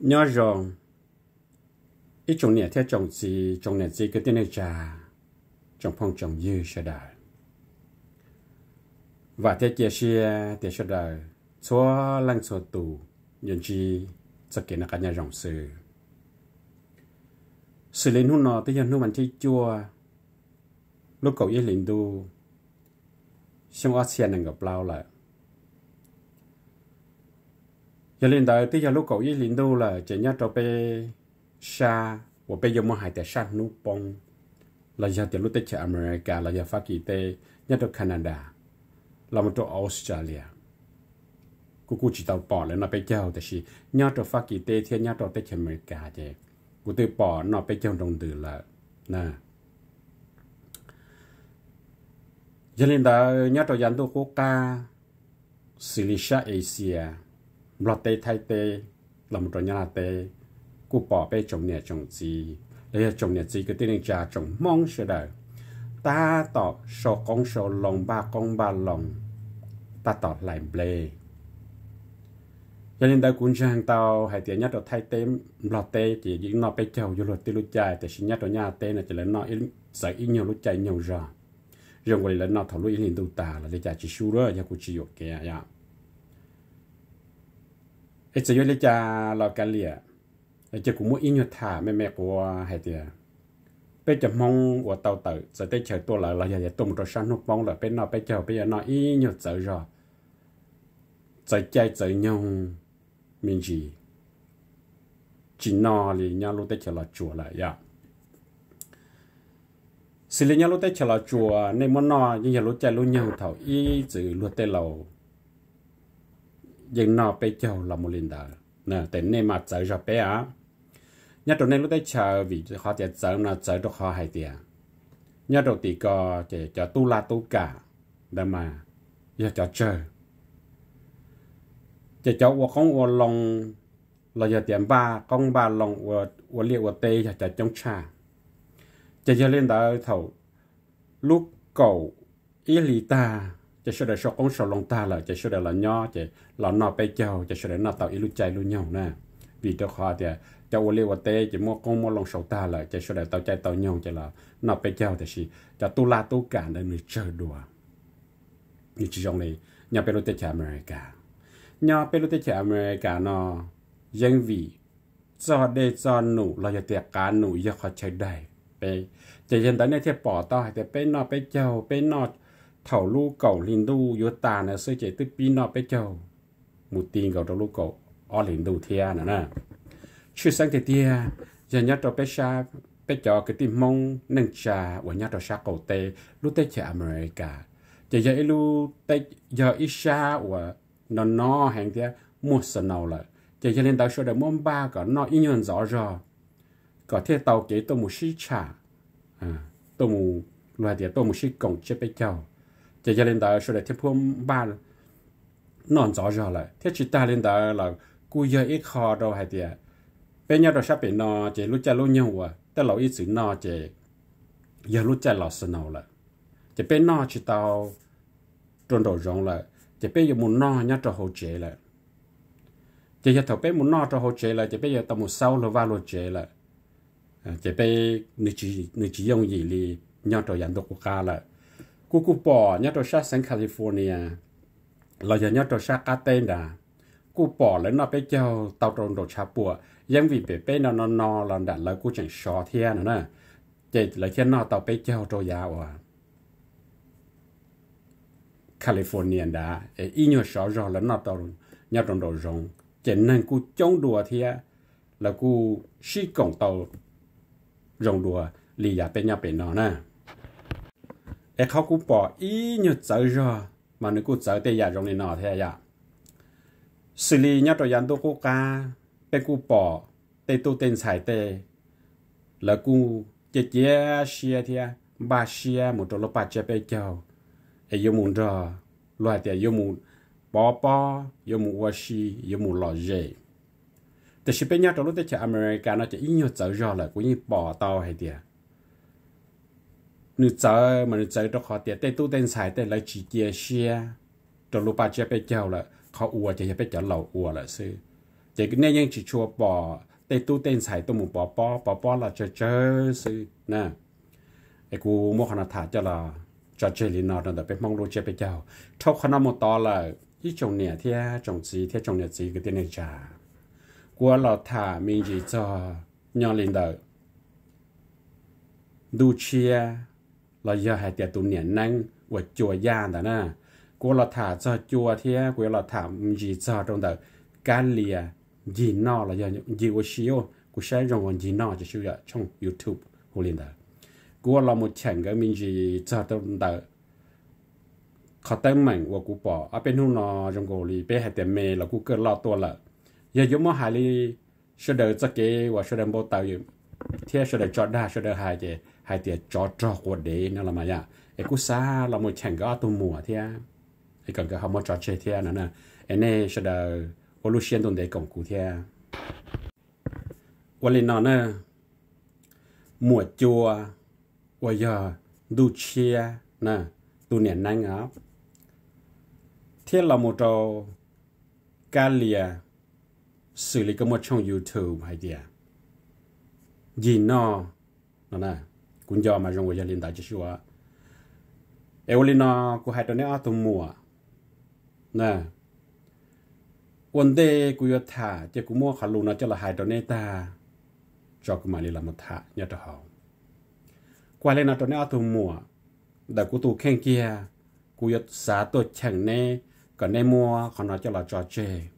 nhớ rồi ít trồng nhẹ theo trồng gì trồng nhẹ gì cái tên này trà trồng phong trồng dư sẽ đời và thế chia sẻ thế sẽ đời xóa lăng xóa tù nhân chi sẽ kể là cả nhà rộng sự sự lên hôn nọ tới giờ nó mình thấy chua lúc cậu yên lên đu xong ở xe này gặp lao lại giờ lên đời tới giờ lúc cậu ý liền đâu là chỉ nhớ cho bé xa và bây giờ mua hai tờ xa nụ bông là giờ tiền lúc tới chợ America là giờ phát kỳ tê nhớ cho Canada là một chỗ Australia cô cô chỉ tàu bỏ lên nó bây giờ thì chỉ nhớ cho phát kỳ tê thì nhát cho tới chợ America chứ cô tự bỏ nó bây giờ đồng từ là nè giờ lên đời nhát cho dân tôi có ca Silisha Asia lọt tê thay tê làm cho nhà tê cú bỏ bê trồng nhà trồng gì lấy trồng nhà gì cái tên là trồng mong sẽ đời ta tỏ số con số lòng ba con ba lòng ta tỏ lại bề cho nên ta cũng sang tàu hay tiền nhất ở thay tê lọt tê chỉ những nó bê chầu vô lọt tê lúc chạy thì sinh nhất ở nhà tê là chỉ là nó sợ ít nhiều lúc chạy nhiều rồi rồi gọi là nó thảo lúc yên tụ ta là để chạy chỉ xu rồi nhà cụ chỉ ok à ấy chỉ lấy cha lo cái lìa cũng muốn in nhật thả mẹ mẹ của hai tiền bây giờ mong của tàu tử giờ tới chờ tôi lại là giờ tụng rồi sáng nó mong là bên nó bây giờ bây giờ nó in nhật giờ rồi giờ chạy giờ nhung mình gì chỉ nó thì nhau lúc tới chờ là chùa lại ya xử lý nhau lúc tới chờ là chùa nên muốn nó nhưng giờ lúc chạy lúc nhau thầu y chữ lúc tới lầu dừng nọ bây giờ là một linh đà nè tên này mà chơi cho bé á nhớ đầu này lúc đấy chờ vì họ sẽ chở là chơi được họ hay tiền nhớ đầu tỷ có chỉ cho tu la tu cả để mà giờ cho chờ lòng, cho 我讲我弄 là giờ tiền ba con ba lòng của của liệu của tê là chả chống cha, chả cho lên đó thầu lúc cậu ít lì ta ta จะช่วยได้ชกองชลงตาเลยจะช่วยได้ละย่อจะละนอไปเจ้าจะช่วยได้นอเต่าอีลุใจลุเน่านะ vì cho họ thì cho ô liu tế chỉ mua con mua lòng sầu ta là chỉ số đại tàu chạy tàu nhon chỉ là nọ phải giao thì chỉ cho tu la tu cả để người chơi đùa như chỉ trong này nhà bên lối trẻ America nhà bên lối trẻ America nó dân vì cho để cho nụ là giờ tiệc cá nụ giờ họ chơi đầy ไปจะยันตอนนี้ที่ปอต่อแต่เป็นนอไปเจ้าเป็นนอ thảo lu cầu linh đu yo ta nè sơ chế tư pi nọ bé châu một tiền cầu trong lu cầu ở linh đu thia nè nè chưa sáng thì tia giờ nhớ cho bé sa bé cho cái tim mong nâng trà và nhớ cho sa cầu tê lu tê chả America giờ giờ lu tê giờ ít sa và nó nó hàng tia mua sân nào lại giờ giờ lên tàu sơ để mong ba cả nó ít nhân rõ rõ có thể tàu kế tôi một sĩ trà à tôi loài địa tôi một sĩ cổng chế bé châu giờ gia đình đó sau này phong ba nón gió rồi lại thiết chỉ ta lên đó là cú giờ ít khó đâu hay tiệt bây giờ đó sắp bị nọ chỉ lúc cha lúc nhau à ta lâu ít sự nọ chỉ giờ lúc cha lọt sân nào là chỉ bên nọ chỉ tao trôn đồ rộng là chỉ bây giờ muốn nọ nhá cho hậu chế là chỉ giờ thầu bên muốn nọ cho hậu chế là chỉ bây giờ tao sau là vào lô chế là chỉ bây nữ chỉ nữ chỉ dùng gì thì nhá cho dàn đồ của ca là กูกูปอเนี่ยตัวชาเซนแคลิฟอร์เนียเราจะเนี่ยตัวชากาเตนดากูปอแล้วนอไปเจ้าเตาตรงโดชาปัวยังวีเปเป้นอนนอลอนดันแล้วกูจังชอเทียนนะเจเลยเทียนนอเตาไปเจ้าตัวยาวอ่ะแคลิฟอร์เนียดาเออีเนียชอจอแล้วนอเตาเนี่ยตรงโดจงเจนนั่นกูจ้องดัวเทียแล้วกูชี้กล่องเตาจงดัวลียาเป็นยาเป็นนอนะ ai khóc cũng bỏ ý như cháu ra mà nó cũng cháu tê giả rong này nọ thế ya à dạ? xử lý nhau rồi dán tôi cô ca bên cô bỏ tê tu tên xài tê là cô chế chế xia thế ba xia một trò lô ba chế bê ai yêu muốn ra loại thế yêu muốn bỏ bỏ yêu muốn qua xi yêu muốn lò dê แต่ชิเป็นยาตัวรู้แต่จะอเมริกาเนาะจะยิ่งเยอะเจอรอเลยกูยิ่งปอเตาให้เดียว nữ cháu mà nữ cháu đó khó tiền tay tu tên xài tay lấy chỉ tiền xe đồ lúc ba chơi bé chéo là khó ua chơi bé chéo lầu ua là sư chỉ cái này những chỉ chua bỏ tay tu tên xài tôi muốn bỏ bỏ bỏ bỏ là chơi chơi sư nè cái cú mua hàng thả cho là cho chơi liền nó là bị mong lúa chơi bé chéo, thâu khăn nó một to là ít trồng nè thế trồng gì thế trồng nè gì cái tên này trả, của lọ thả mình chỉ cho nhau liền đời đu chia là giờ hai tiệt tụ niệm năng và chùa gia đó nè của là thả cho chùa thế của là thả gì cho trong đó cá lìa gì nọ là giờ gì của xíu của sẽ dùng gì nọ cho xíu trong youtube hồ liền đó của là một chẳng cái mình gì cho trong đó khó tên mạnh của cụ bỏ ở bên hông nó trong cổ lì bé hai tiệt mê là cụ cơ lo to là giờ giống mà hai lì sẽ đợi cho cái và sẽ đợi bao tàu thế sẽ đợi cho đa sẽ đợi hai cái hai tia chó chó của đế nó là mà ya ấy à. cú xa là một chàng gã tu mùa thế ấy còn cái hầm một chó chơi thế nữa nè anh ấy sẽ là ô lu xuyên tuần đấy cổng cụ thế วันนี้นอนเนอะหมวดจัววายาดูเชียนะดูเนี่ยนั่งครับเที่เราหมดเราการเลียสื่อลิกมดช่อง YouTube nè cũng do mà rong gia linh đại chỉ số à em lên nó cũng hai tuần nữa tụm mùa nè vấn đề cũng có thả chỉ cũng mua khả lù nó cho là hai tuần nữa ta cho cũng mà đi làm một thả nhớ cho họ qua lên nó tuần nữa tụm mùa đã cũng tụ khen kia cũng có xả tôi chẳng nè còn nè mua còn nó cho là trò chơi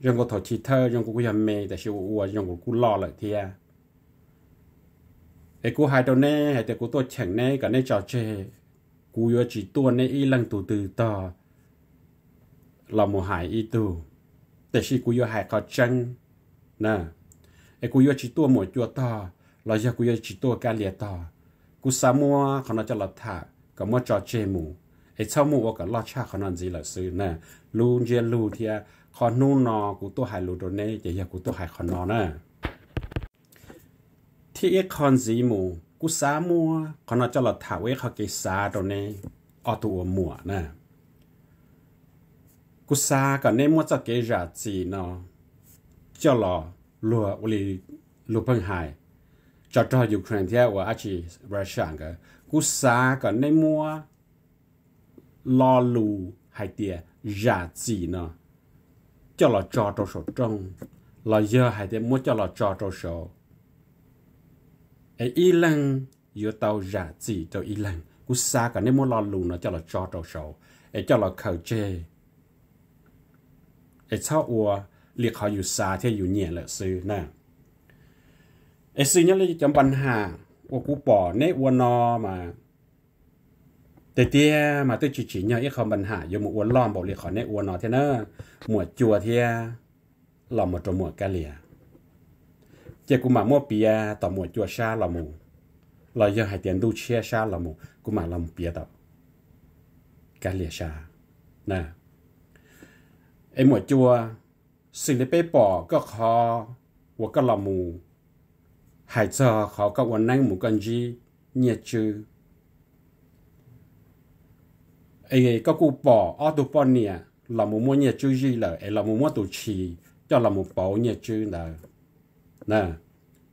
rong có thọ chỉ thơ rong cũng có mê tại sao uổng rong cũng lo lại thiệt hay cú hai đầu nè hay cú tôi chẳng nè cả nè trò chê cú yo chỉ tuôn nè y lăng từ từ to là một hải y tu để khi cú yo hải có chăng nè hay cú yo chỉ tuôn một chua to là giờ cú yo chỉ tuôn cả liệt to cú sa mua còn nó cho là thả cả mua trò chê mù ấy sau mua cả lo cha còn làm gì là sư nè luôn chơi luôn thì còn nô nọ cú tôi hải luôn đồ nè giờ cú tôi hải còn nọ nè ที่เอคอนสีหมูกูสามัวขอนอจะหลอดถาวเอเขาเกสาตรงนี้ออตัวมัวนะกูสาก่อนเนี่ยมัวจะเกจาจีเนาะจะหลอลัวอุลีลูเพิ่งหายจอดรอยูเครนที่ว่าอาชีรัสเซียก็กูสาก่อนเนี่ยมัวลอลูหายเตียยาจีเนาะจะหลอจอตัวสดจงลอเยอะหายเตียมัวจะหลอจอตัวสด ai y lăng yo tàu giả gì cho y lăng cú xa cả nên muốn lo lù nó cho là cho trâu sầu ai cho là khờ chê ai sao ua liệt họ อยู่ซาเที่อยู่เนี่ยแหละซื้อนะไอ้ซื้อเนี่ยเลยจำปัญหาว่ากูป่อในอวนอมาแต่เตี้ยมาตัวจีจีเนี่ยไอ้คำปัญหาอยู่หมู่อวนล้อมบอกเรียกขอในอวนอเท่านั้นหมวดจัวเที่ยหล่อมหมวดตัวหมวดกะเหลี่ย chỉ cũng mà mua bia tao mua chua xa là mù là giờ hai tiền đu chia xa là mù cũng mà làm bia đó cái lìa xa nè em mua chua xin lấy bé bỏ có khó hoặc có là mù hai giờ khó có quần năng mù con gì nhiệt chứ ấy có cụ bỏ ở tụ bỏ nè là mù mua nhiệt chứ gì là ấy mù mua tụ chỉ cho là mù bỏ nhiệt chứ là nè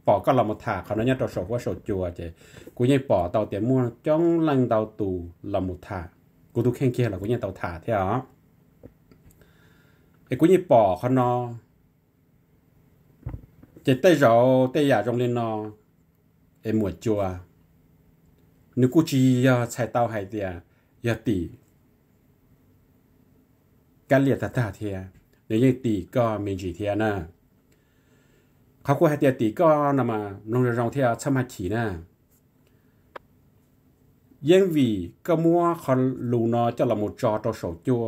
bỏ có là một thả khó nó nhất cho sổ qua sổ chùa chứ cũng như bỏ tàu tiền mua trong lăng tàu tù là một thả cô tu khen kia là như tàu thả thế đó cái cũng như bỏ nó chỉ tay rau tay giả trong lên nó em mua chùa nếu cô chỉ chạy tàu hay thì giờ tỷ cái liệt thật thà nếu như tỷ có mình chỉ thế nè เขาคุยให้เตียตีก็นำมาลงเรื่องเที่ยวชมาขีนะยังวีก็มัวคนลูนอจะละมุจอตัวโสจัว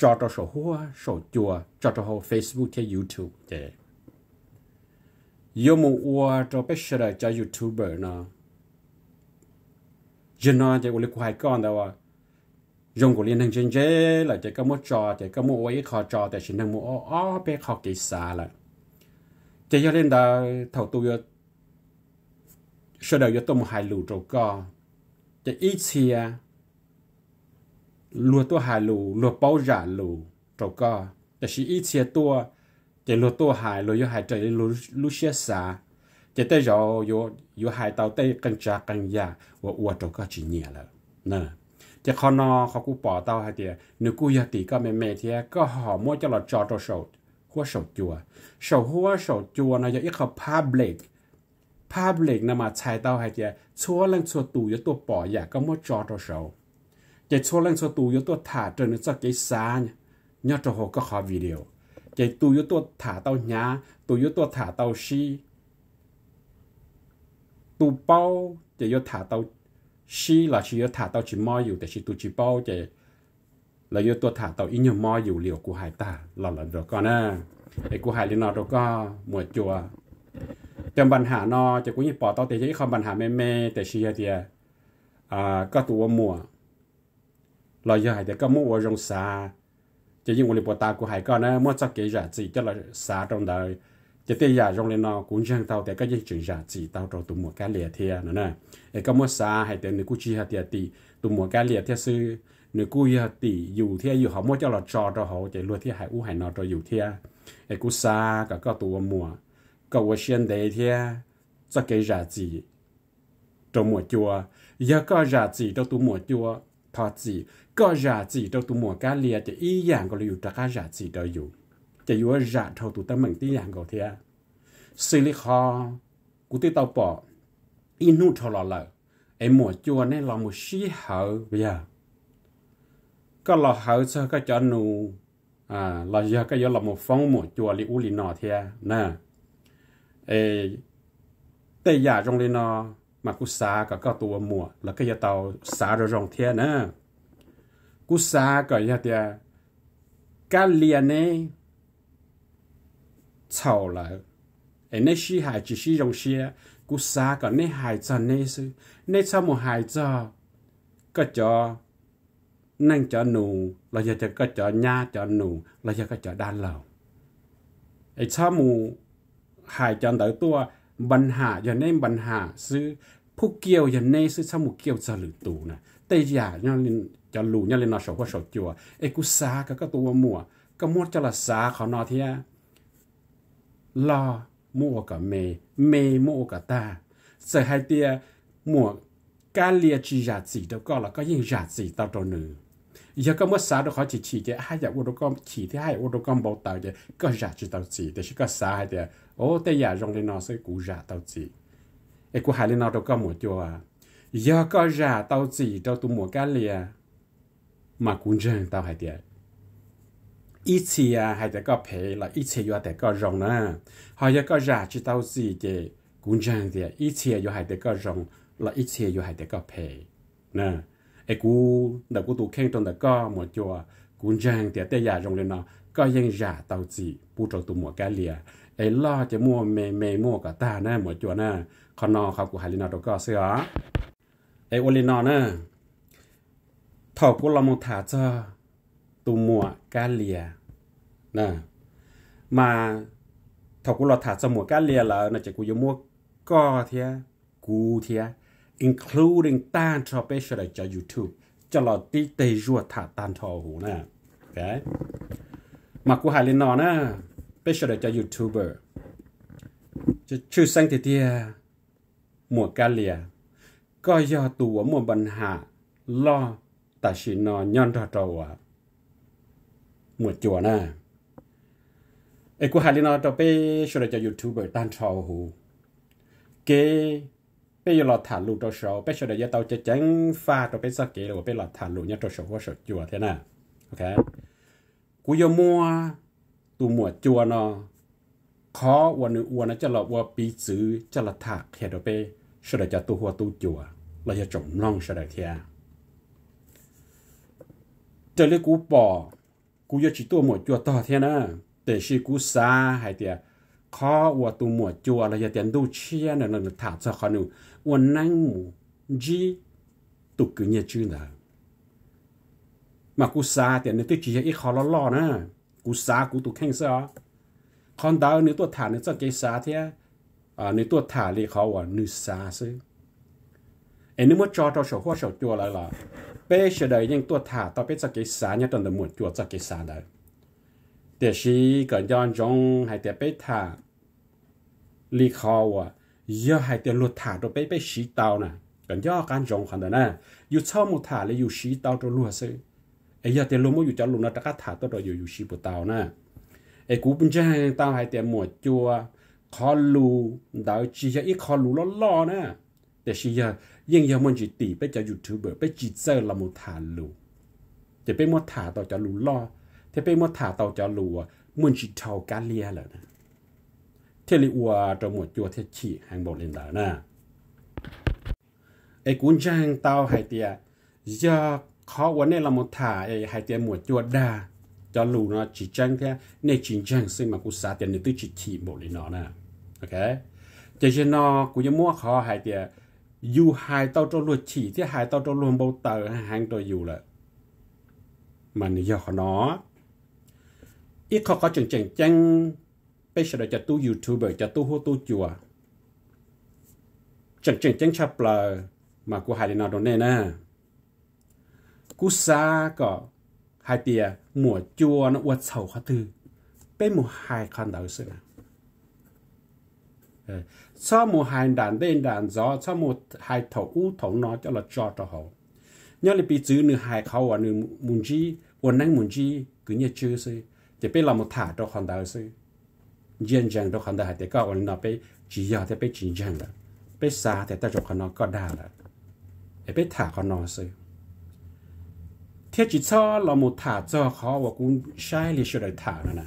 จอตัวโสหัวโสจัวจอตัวหัวเฟซบุ๊กที่ยูทูบเจยมูอัวตัวเป็นเชลจะยูทูบเบอร์นะยันนอจะอุลิควายก้อนแต่ว่า dùng của liên hàng trên chế là chỉ có một trò chỉ có một ý khó trò tại chỉ năng một ó bé khó kỹ xa lại thế cho nên là thầu tôi sơ đầu cho tôi một hai lù trâu co cho ít à, xia lùa tôi hai lù lùa bao giả lù trâu co cho sĩ ít xia tôi cho lùa tôi hai lùa cho hai trời lùa lùa xia xả cho tới rồi yo yo hai tàu tới cần trả cần giả và uo trâu co chỉ nhẹ là nè cho con nó họ cũng bỏ tao hai tiền nếu cứ giờ tỷ có mẹ mẹ thì à, họ mua cho là cho trâu sầu หัวเสาจัวเสาหัวเสาจัวนะจะอีกเขาพาเบลกพาเบลกนะมาใช้เตาให้เจ้ชัวเรื่องชัวตูยตัวปออยากก็มั่วจอตัวเสาจะชัวเรื่องชัวตูยตัวถาจนนึกจะเกยซานยอดจะหก็ขอวิดีโอจะตูยตัวถาเตาหยาตูยตัวถาเตาชีตูเป้าจะยถาเตาชีหรอชียถาเตาจิมออยู่แต่ชีตูจิเป้าจะ là do tôi thả tàu in nhầm mò dù liệu hải ta là lần rồi con à để hải lên nó rồi có mùa chùa trong bàn hà nó chỉ cũng như bỏ tao thì chỉ không bàn hà mê mê để xia thì à có tụ mùa là do thì có mua rong xa chỉ những người bỏ ta của hải con á mua cho kỹ giả gì cho là xa trong đời chỉ tiếc giả rong lên nó cũng chẳng tao để có những chuyện giả gì tao rồi tụ mùa cá lìa thì nữa nè có mua xa hải thì người cũng chỉ hạt thì tụ mùa cá lìa thì sư nếu cú ya tỷ dù thế dù họ mua cho là trò cho họ chạy luôn thế hải u hải nọ cho dù thế ai cô xa cả các tụ mùa cậu ở xuyên đấy thế cho cái giả gì trong mùa chùa giờ có giả gì trong tụ mùa chùa thọ gì có giả gì trong tụ mùa cá lia chỉ y dạng có lưu cho cá giả gì đó dù chỉ dù giả thâu tụ tâm mình tí dạng có thế xử lý khó của tí tao bỏ inu nút thọ lọ lợ em mùa chùa nên là một sĩ hở bây giờ ก็เราหาเจอก็จะนู อ่าเราเยอะก็เยอะเราหมดฟงหมดจัวลิอุลินอเทียนะเอเตยาจงลินอมากุสาก็ก็ตัวหมวแล้วก็จะเตาสาเราจงเทียนะกุสาก็ยะเตียกาเลียเน่เฉาละไอ้เนี่ยชีหายจีชีจงเชียกุสาก็เนี่ยหายจนเนี่ยซื้อเนี่ยเฉาหมดหายจอก็จอนั่งจอหนูเราอยากจะก็จอหญ้าจอหนูเราอยากก็จอด้านเราไอ้ชามูหายจอนเต๋ตัวบัญหา อย่างในบัญหา ซื้อผู้เกี่ยวอย่างในซื้อชาหมูเกี่ยวจะหรือตูนะแต่อย่าเนี่ยจะหลูเนี่ยเลยนอสอบก็สอบจัวไอ้กุซาก็ก็ตัวมัวก็มัวจะละซาเขานอเทียรอมัวกับเมเมมัวกับตาเสียหายเตียมัวการเลียจีหยาดสีเดียวก็แล้วก็ ยิ่งหยาดสีตาตัวหนึ่ง giờ có mất sao đó khó chỉ chỉ cái hai giờ ô tô con chỉ thì hai ô tô con bảo tàu cái có giả chỉ tàu chỉ thì chỉ có sao hay thì ô tây giả rong lên nó sẽ cú giả tàu chỉ ấy cú hai lên nó đâu có một chỗ à giờ có giả tàu chỉ đâu tụi mua cái liền mà cũng rừng tàu hay thì ít chỉ à hay thì có phê là ít chỉ vô thì có rong nữa họ giờ có giả chỉ tàu chỉ cái cũng rừng thì ít chỉ vô hay thì có rong là ít chỉ vô hay thì có phê nè ไอ้กูเด็กกูตัวแข็งตรงแต่ก็หมดจัวกูยังเตี่ยแต่ยาตรงเลยเนาะก็ยังยาเตาจีปูตรงตัวหมวกแกเลียไอ้ล่อจะมั่วเมเมมั่วกับตาหน้าหมดจัวหน้าคอนอเขากูหาลินาตก็เสือไอ้โอลินอเนาะถอกูลมองถาเจอตัวหมวกแกเลียนะมาถอกูลอถาจหมวกแกเลียแล้วนะจะกูยมัวก็เทียกูเทีย including តានត្រពេស្រច YouTube ចលទីទេរួថាតានធហូណាកែមកគូហាលិណណាពេស្រច YouTuber จะชื่อสังเตียหมวกกาเลีย ก็ย่อตัวหมวบัญหาล่อตาชินอนย้อนทอตัวหมวดจัวนะไอ้กูหาลินอตัวไปช่วยจะยูทูบเบอร์ตันทอหูเก bây giờ là thả lụ cho sổ bây giờ để giờ tao chơi chén pha cho bây giờ kể rồi bây giờ thả lụ nhá cho sổ qua sổ chùa thế nào ok cú giờ mua tụ mua chùa nó khó วันนึงวันนั้นจะเราว่าปีซื้อจะละถักเขียนไปสดจะตัวหัวตัวจัวเราจะจมล่องสดเทียจะเรียกกูปอกูจะชิตัวหมวดจัวต่อเทียนะแต่ชีกูซาหายเตียข้อวัวตัวหมวดจัวเราจะเตียนดูเชียนนั่นถักจะขอนู我南母 ji tụ cứ nhẹ chứ là mà cú xa thì nếu tôi chỉ ít khó lo lo nữa cú xa cú tụ khen sao con đào nếu tôi thả nếu cho cái xa thế à nếu thả thì khó quả nữ xa sư em nếu muốn cho cho sổ hoa sổ chùa lại là bây giờ đây nhưng tôi thả tao biết cho cái xa nhá tuần là muốn chùa cho cái xa đấy để khi cần dọn dọn hay để biết thả lý khó quả ย่อให้เตียลุดถาตัวไปไปชีเตาน่ะกันย่อการจงขันาดน่ะอยู่ช่อมุถาเลยอยู่ชีเตาตัวลวดซื้อไอ้ย่อเตียลุมอยู่จัลุนตะกัถาตัวเราอยู่อยู่ชีปุเตานะไอ้กูเป็นเจ้าเตาให้เตียหมวดจัวคอลูดาวจีจะอีคอลูล้อล้อนะแต่ชีย่ายิ่งย่อมันจิตตีไปจะยูทูบเบอร์ไปจีเซอร์ละมุถาลูจะไปมุถาต่อจะลุล้อจะไปมุถาตัวจะลัวมันจิตเท่ากันเลียแหล้นะ thế li ua trong một chùa thế chỉ hàng bộ lên đó nè ai cũng chẳng tao hai tia giờ khó vấn này là một thả ai hai tia một chùa đa cho lù nó chỉ chẳng thế này chỉ chẳng xin mà cũng xả tiền để tôi chỉ chỉ bộ lên đó nè ok cho nên nó cũng như mua khó hai tia dù hai tao cho luôn chỉ thế hai tao cho luôn bao tờ hàng tôi dù là mà nếu giờ nó ít khó có chừng chừng chăng bây giờ cho tu youtuber cho tu hô tu chùa chẳng chẳng chẳng chập là mà của hai nào đó nè nè cú xa có hai tia mùa chua nó uất sầu khá thư bên mùa hai con đầu sự nè sau ờ, mùa hai đàn đen đàn gió sau mùa hai thầu u thầu nó cho là cho cho hậu nhớ là bị chữ nửa hai khâu và nửa muốn chi và năng muốn chi cứ như chưa sư thì bây là một thả cho con đầu sư dân dân đó khăn đại hải, thì có còn nó bị chỉ do thì bị chỉ dân rồi bị xa thì ta chụp khăn nó có đa rồi bị thả khăn nó rồi thế chỉ cho là một thả cho khó và cũng sai lịch sử đời thả nữa nè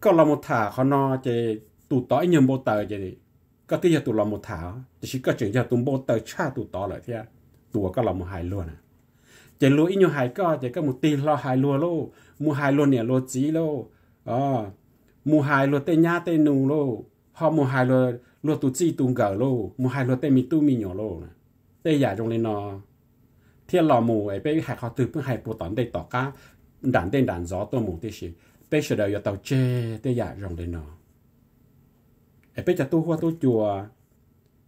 có là một thả khăn nó thì tụ tỏi nhầm bộ tờ thì có tí giờ tụ là một thả thì chỉ có chuyện giờ tụ bộ tờ cha tụ tỏ lại thế tụ có là một hài luôn à chỉ lúa ít hài có chỉ có một tí lo hài lúa lô mua hài lúa nè lúa chỉ lô à mù hài lo tê nhá tê nung lo họ mù hài lo lo tu chi tung gở lo mù hài lo tê mi tu mi lo lô tê giả trong lên nó thiên lò mù ấy bây hạt họ từ phương hài bộ tón tê tỏ cá đàn tê đàn gió tô mù tê xì bây giờ đời tàu che tê giả trong lên nó ấy bây giờ tu hoa tu chùa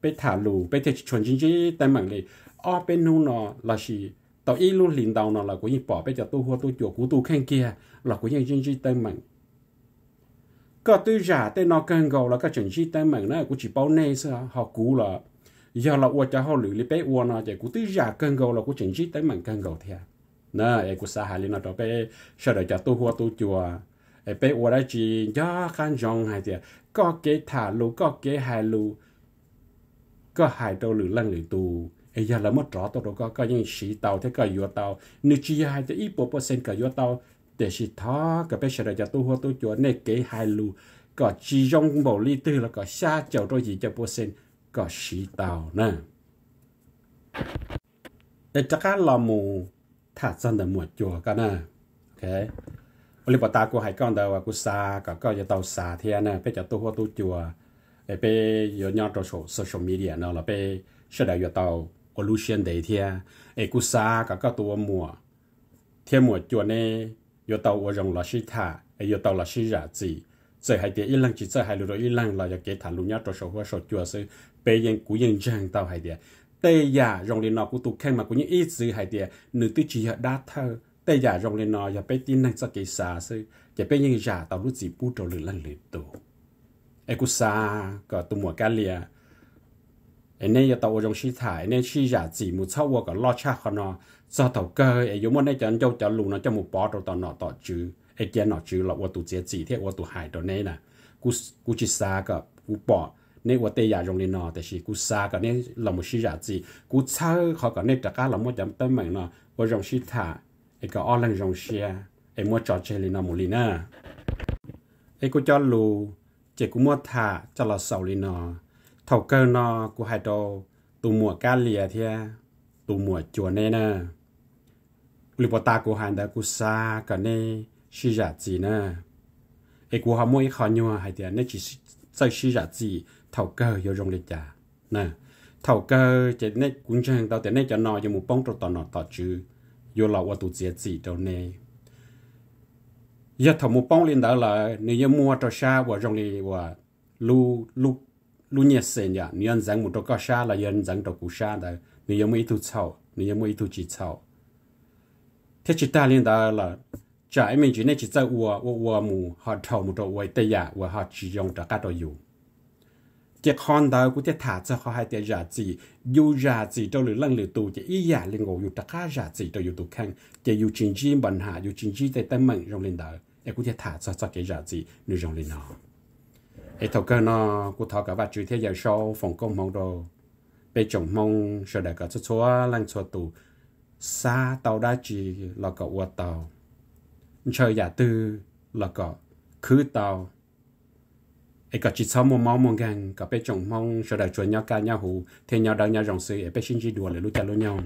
bây thả lù bây thì chuẩn chính chí tay mạng lì ở bên nu nó là gì tàu ít luôn liền đầu nó là của những bỏ bây giờ tu hoa tu chùa của tu khen kia là của những chính chí tay mạng có tư giả tên nó cần gầu là các chẳng chi tên mình nó cũng chỉ bao nay sao họ cú là giờ là uo cho họ lử lấy bé uo nó chỉ cũng tư giả cần gầu là của chẳng chi tên mình cần gầu thế nè ai cũng xa hà liên nó cho bé sau đó cho tu hoa tu chùa ai bé uo đó chỉ do khăn rong hay thiệt à. có cái thả lù có cái hai lù có hai đâu lử lăng lử tu ai giờ là mất rõ tôi đâu có có những sĩ tàu thế có yếu tàu nếu chi hai thì ít bộ phần có yếu tàu để chỉ thó cái bây giờ là tu hoa tu chùa này cái hai lù có chỉ rong bầu ly tư là có xa chậu rồi gì cho bố sen có xí tàu nè để chắc cá là mù thả dân để mùa chùa cả nè ok bây giờ ta cô hải con đầu à? cô xa có có giờ tàu xa thế nè bây giờ tu hoa tu chùa để bây giờ nhau trong social media nó là bây sẽ đại giờ tàu có lưu xuyên đấy thế ấy cô xa có có tu mùa thế mùa chùa này 有到我用了是他，也有到了是日子。最还点一浪只最还留到一浪了，要给他路伢多少话说句是别人古人讲到还点。tây giả rong lên nó cũng tụ khen mà cũng những ít gì hay tiền nữ tư chỉ đã thơ tây giả rong lên nó giờ bé năng cho cái xa sư giờ bé những giả tao lúc gì bút trâu lửa lăn ai cũng xa có tụ mùa cá lìa อเนี่ยยตัวจงชี้ถ่ายเนี่ชี้จาจีมุดเช่าวัวกับลอดชาขนาจะถูกเกยเอยมันเนี่ยจะเจ้าจะลุงนะจะมุดปอตัวต่อหนอต่อจื้อไอเกียนหนอจื้อเรากวัวตุเจจีเทวัวตุหายตัวเนี่ยนะกูกูจิซากับกูปอเนี่ยวัวเตยาจงเรียนนอแต่สิกูซากับเนี่ยาไมูชีจาจีกูเช่าเขากับเนี่ยจะก้าเราไม่จำเป็นเหมือนนอวัวจงชีถ่ายไอก็อ้อนลังจงเชียไอมัวจอดเชลีนอมูลีน่าไอกูจอดลูเจกูมัวถ่าจะเราเสาลีนอ thầu cơ nó của hai đồ tù mùa cá lìa thì tù mùa chùa nè nè lúc bà ta của hàng đã của xa cả nè xí giả dạ gì nè ấy của họ mỗi khó nhua hai dạ tiền nè chỉ chơi xí giả gì thầu cơ vô rong lịch giả nè thầu cơ chỉ nè cũng chẳng tao tiền nè cho nó cho một bông trâu tò nọ tò chứ vô lò qua tụ dễ gì đâu nè giờ thầu một bông lên đó là nếu mua trâu xa và rong lịch và lu lu luôn nhẹ sẽ nhỉ nếu anh rằng một đôi cao xa là anh rằng đôi cú xa đó, nếu giống mấy tu sầu nếu giống mấy tu chỉ sầu thế chỉ ta liên đó là trái mình chỉ nên chỉ cho ua ua ua mù họ thầu một đôi quay tây giả và họ chỉ dùng cho các đôi dù chỉ đó cũng chỉ thả cho họ hai tiền giả gì dù đâu lửa lăng lửa tu ý giả liên ngộ dù tất cả giả gì đâu dù tu khăn chỉ dù chính trị bản hạ dù tại tâm mình trong liên đó em cũng chỉ thả cho cái giả gì nữa trong liên đó ấy thầu cơ nó cụ thọ cả và chữ thế giờ sau phòng công mong đồ bây chồng mong sợ đại cả số số lăng số tù xa tàu đã chỉ là cả qua tàu chơi giả tư là cả khứ tàu ấy cả chỉ sau một máu một gang cả bây chồng mong sợ đại chuẩn nhau ca nhau hù thế nhau đang nhau dòng sự ấy bây sinh chỉ đùa lại lúc chả lúc nhau